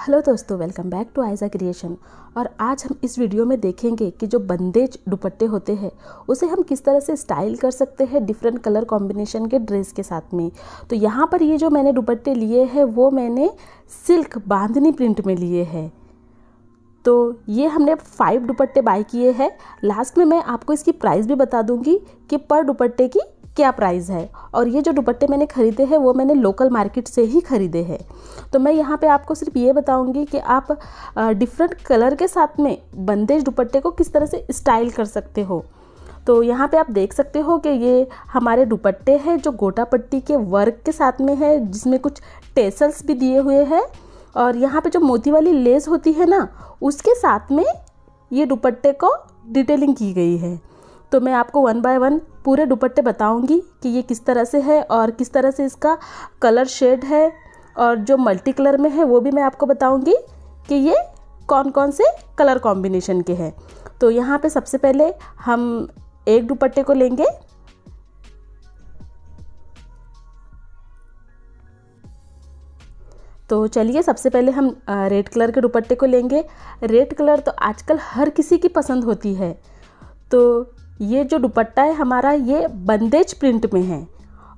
hello दोस्तों welcome back to Aayja creation और आज हम इस वीडियो में देखेंगे कि जो बंदेज दुपट्टे होते हैं उसे हम किस तरह से स्टाइल कर सकते हैं डिफरेंट कलर कॉम्बिनेशन के ड्रेस के साथ में तो यहाँ पर ये जो मैंने दुपट्टे लिए हैं वो मैंने सिल्क बांधनी प्रिंट में लिए हैं तो ये हमने फाइव दुपट्टे बाय किए हैं लास्ट में मैं आपको इसकी प्राइस भी बता दूंगी कि पर दुपट्टे की क्या प्राइस है और ये जो दुपट्टे मैंने ख़रीदे हैं वो मैंने लोकल मार्केट से ही ख़रीदे हैं तो मैं यहाँ पे आपको सिर्फ ये बताऊँगी कि आप डिफरेंट कलर के साथ में बंदेज दुपट्टे को किस तरह से स्टाइल कर सकते हो तो यहाँ पे आप देख सकते हो कि ये हमारे दुपट्टे हैं जो गोटा पट्टी के वर्क के साथ में है जिसमें कुछ टेसल्स भी दिए हुए हैं और यहाँ पर जो मोती वाली लेस होती है ना उसके साथ में ये दुपट्टे को डिटेलिंग की गई है तो मैं आपको वन बाय वन पूरे दुपट्टे बताऊंगी कि ये किस तरह से है और किस तरह से इसका कलर शेड है और जो मल्टी कलर में है वो भी मैं आपको बताऊंगी कि ये कौन कौन से कलर कॉम्बिनेशन के हैं तो यहाँ पे सबसे पहले हम एक दुपट्टे को लेंगे तो चलिए सबसे पहले हम रेड कलर के दुपट्टे को लेंगे रेड कलर तो आजकल हर किसी की पसंद होती है तो ये जो दुपट्टा है हमारा ये बंदेज प्रिंट में है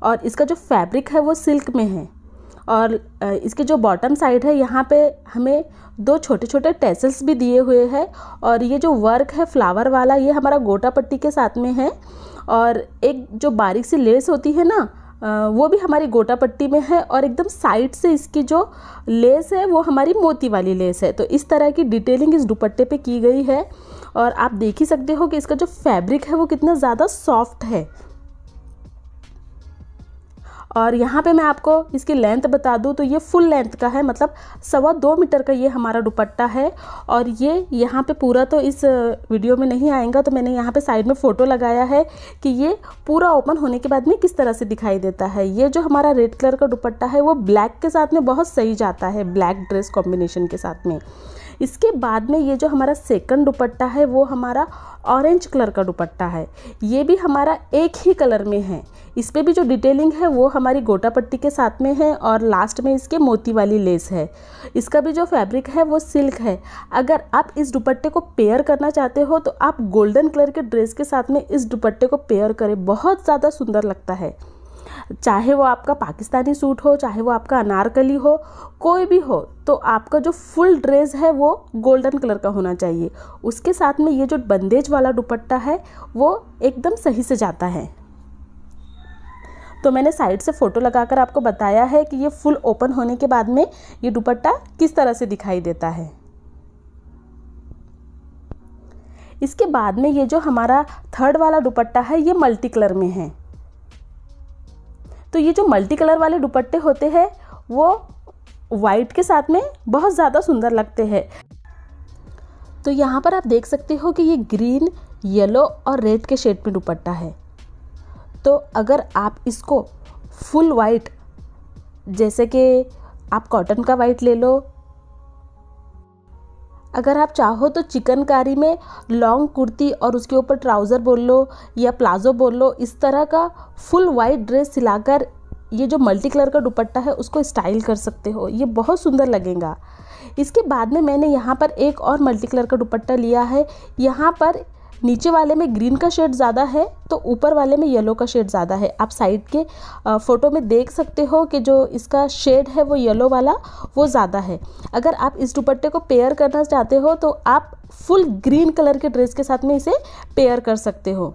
और इसका जो फैब्रिक है वो सिल्क में है और इसके जो बॉटम साइड है यहाँ पे हमें दो छोटे छोटे टेसल्स भी दिए हुए हैं और ये जो वर्क है फ्लावर वाला ये हमारा गोटा पट्टी के साथ में है और एक जो बारीक सी लेस होती है ना वो भी हमारी गोटा पट्टी में है और एकदम साइड से इसकी जो लेस है वो हमारी मोती वाली लेस है तो इस तरह की डिटेलिंग इस दुपट्टे पे की गई है और आप देख ही सकते हो कि इसका जो फैब्रिक है वो कितना ज़्यादा सॉफ्ट है और यहाँ पे मैं आपको इसकी लेंथ बता दूँ तो ये फुल लेंथ का है मतलब सवा दो मीटर का ये हमारा दुपट्टा है और ये यहाँ पे पूरा तो इस वीडियो में नहीं आएगा तो मैंने यहाँ पे साइड में फ़ोटो लगाया है कि ये पूरा ओपन होने के बाद में किस तरह से दिखाई देता है ये जो हमारा रेड कलर का दुपट्टा है वो ब्लैक के साथ में बहुत सही जाता है ब्लैक ड्रेस कॉम्बिनेशन के साथ में इसके बाद में ये जो हमारा सेकंड दुपट्टा है वो हमारा ऑरेंज कलर का दुपट्टा है ये भी हमारा एक ही कलर में है इस पर भी जो डिटेलिंग है वो हमारी गोटा पट्टी के साथ में है और लास्ट में इसके मोती वाली लेस है इसका भी जो फैब्रिक है वो सिल्क है अगर आप इस दुपट्टे को पेयर करना चाहते हो तो आप गोल्डन कलर के ड्रेस के साथ में इस दुपट्टे को पेयर करें बहुत ज़्यादा सुंदर लगता है चाहे वो आपका पाकिस्तानी सूट हो चाहे वो आपका अनारकली हो कोई भी हो तो आपका जो फुल ड्रेस है वो गोल्डन कलर का होना चाहिए उसके साथ में ये जो बंदेज वाला दुपट्टा है वो एकदम सही से जाता है तो मैंने साइड से फ़ोटो लगाकर आपको बताया है कि ये फुल ओपन होने के बाद में ये दुपट्टा किस तरह से दिखाई देता है इसके बाद में ये जो हमारा थर्ड वाला दुपट्टा है ये मल्टी कलर में है तो ये जो मल्टी कलर वाले दुपट्टे होते हैं वो वाइट के साथ में बहुत ज़्यादा सुंदर लगते हैं तो यहाँ पर आप देख सकते हो कि ये ग्रीन येलो और रेड के शेड में दुपट्टा है तो अगर आप इसको फुल वाइट जैसे कि आप कॉटन का वाइट ले लो अगर आप चाहो तो चिकनकारी में लॉन्ग कुर्ती और उसके ऊपर ट्राउज़र बोल लो या प्लाज़ो बोल लो इस तरह का फुल वाइट ड्रेस सिलाकर ये जो मल्टी कलर का दुपट्टा है उसको स्टाइल कर सकते हो ये बहुत सुंदर लगेगा इसके बाद में मैंने यहाँ पर एक और मल्टी कलर का दुपट्टा लिया है यहाँ पर नीचे वाले में ग्रीन का शेड ज़्यादा है तो ऊपर वाले में येलो का शेड ज़्यादा है आप साइड के फ़ोटो में देख सकते हो कि जो इसका शेड है वो येलो वाला वो ज़्यादा है अगर आप इस दुपट्टे को पेयर करना चाहते हो तो आप फुल ग्रीन कलर के ड्रेस के साथ में इसे पेयर कर सकते हो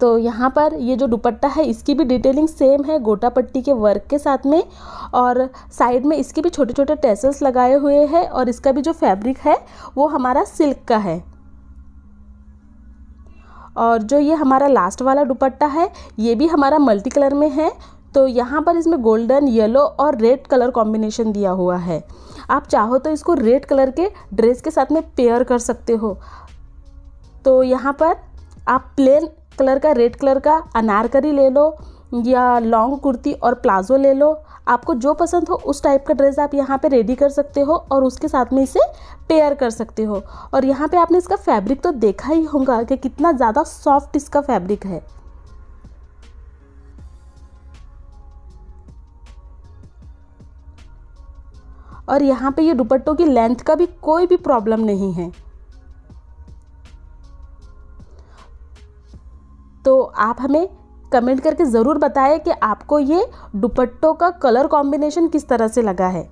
तो यहाँ पर ये जो दुपट्टा है इसकी भी डिटेलिंग सेम है गोटा पट्टी के वर्क के साथ में और साइड में इसके भी छोटे छोटे टेसल्स लगाए हुए हैं और इसका भी जो फैब्रिक है वो हमारा सिल्क का है और जो ये हमारा लास्ट वाला दुपट्टा है ये भी हमारा मल्टी कलर में है तो यहाँ पर इसमें गोल्डन येलो और रेड कलर कॉम्बिनेशन दिया हुआ है आप चाहो तो इसको रेड कलर के ड्रेस के साथ में पेयर कर सकते हो तो यहाँ पर आप प्लेन कलर का रेड कलर का अनारकली ले लो या लॉन्ग कुर्ती और प्लाजो ले लो आपको जो पसंद हो उस टाइप का ड्रेस आप यहाँ पे रेडी कर सकते हो और उसके साथ में इसे पेयर कर सकते हो और यहाँ पे आपने इसका फैब्रिक तो देखा ही होगा कि कितना ज़्यादा सॉफ्ट इसका फैब्रिक है और यहाँ पे ये दुपट्टों की लेंथ का भी कोई भी प्रॉब्लम नहीं है तो आप हमें कमेंट करके ज़रूर बताएं कि आपको ये दुपट्टों का कलर कॉम्बिनेशन किस तरह से लगा है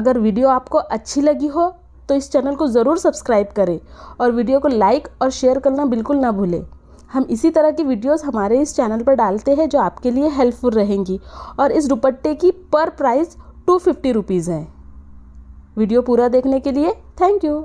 अगर वीडियो आपको अच्छी लगी हो तो इस चैनल को ज़रूर सब्सक्राइब करें और वीडियो को लाइक और शेयर करना बिल्कुल ना भूलें हम इसी तरह की वीडियोस हमारे इस चैनल पर डालते हैं जो आपके लिए हेल्पफुल रहेंगी और इस दुपट्टे की पर प्राइस टू फिफ्टी रुपीज़ है वीडियो पूरा देखने के लिए थैंक यू